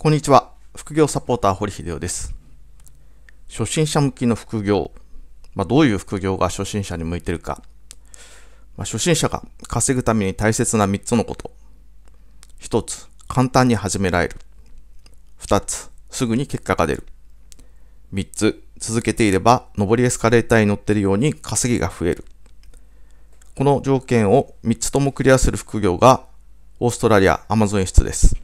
こんにちは。副業サポーター、堀秀夫です。初心者向きの副業。まあ、どういう副業が初心者に向いてるか。まあ、初心者が稼ぐために大切な3つのこと。1つ、簡単に始められる。2つ、すぐに結果が出る。3つ、続けていれば、上りエスカレーターに乗ってるように稼ぎが増える。この条件を3つともクリアする副業が、オーストラリア、アマゾン室出です。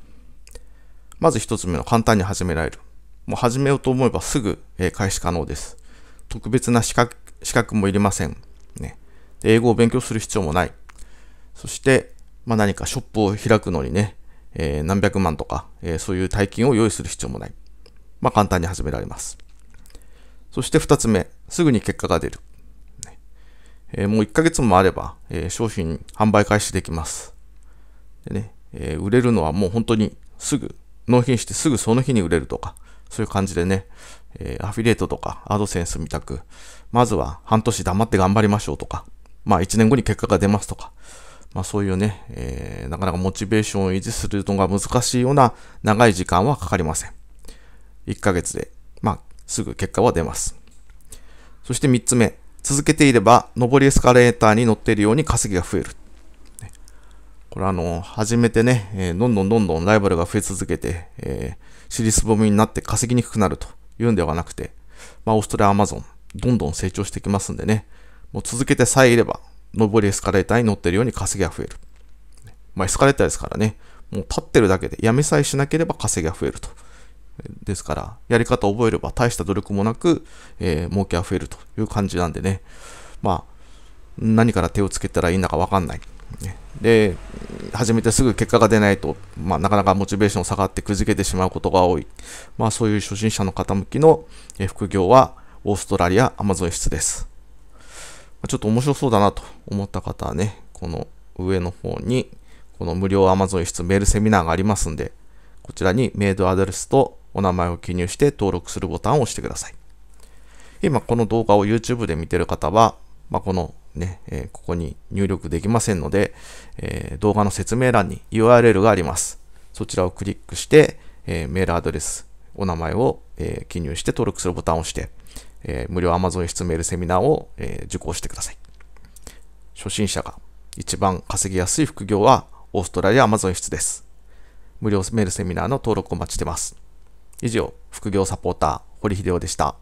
まず1つ目の簡単に始められる。もう始めようと思えばすぐ、え開始可能です。特別な資格資格もいりません、ね。英語を勉強する必要もない。そして、まあ、何かショップを開くのにね、えー、何百万とか、えー、そういう大金を用意する必要もない。まあ、簡単に始められます。そして2つ目、すぐに結果が出る。ね、えー、もう1ヶ月もあれば、え商品販売開始できます。でね、え売れるのはもう本当にすぐ納品してすぐその日に売れるとか、そういう感じでね、えー、アフィリエイトとか、アドセンスみたく、まずは半年黙って頑張りましょうとか、まあ1年後に結果が出ますとか、まあそういうね、えー、なかなかモチベーションを維持するのが難しいような長い時間はかかりません。1ヶ月で、まあすぐ結果は出ます。そして3つ目、続けていれば、上りエスカレーターに乗っているように稼ぎが増える。これあの、初めてね、えー、どんどんどんどんライバルが増え続けて、えー、尻すぼみになって稼ぎにくくなるというんではなくて、まあ、オーストラリアアマゾン、どんどん成長してきますんでね、もう続けてさえいれば、上りエスカレーターに乗ってるように稼ぎが増える。まあ、エスカレーターですからね、もう立ってるだけで、やめさえしなければ稼ぎが増えると。ですから、やり方を覚えれば大した努力もなく、えー、儲けが増えるという感じなんでね、まあ、何から手をつけたらいいんだかわかんない。で始めてすぐ結果が出ないと、まあ、なかなかモチベーション下がってくじけてしまうことが多い、まあ、そういう初心者の方向きの副業はオーストラリアアマゾン室です。ちょっと面白そうだなと思った方はね、この上の方に、この無料アマゾン室メールセミナーがありますんで、こちらにメールアドレスとお名前を記入して登録するボタンを押してください。今この動画を YouTube で見てる方は、まあ、このね、えー、ここに入力できませんので、えー、動画の説明欄に URL があります。そちらをクリックして、えー、メールアドレス、お名前を、えー、記入して登録するボタンを押して、えー、無料 Amazon 質メールセミナーを、えー、受講してください。初心者が一番稼ぎやすい副業はオーストラリア Amazon 室です。無料メールセミナーの登録をお待ちしてます。以上、副業サポーター、堀秀夫でした。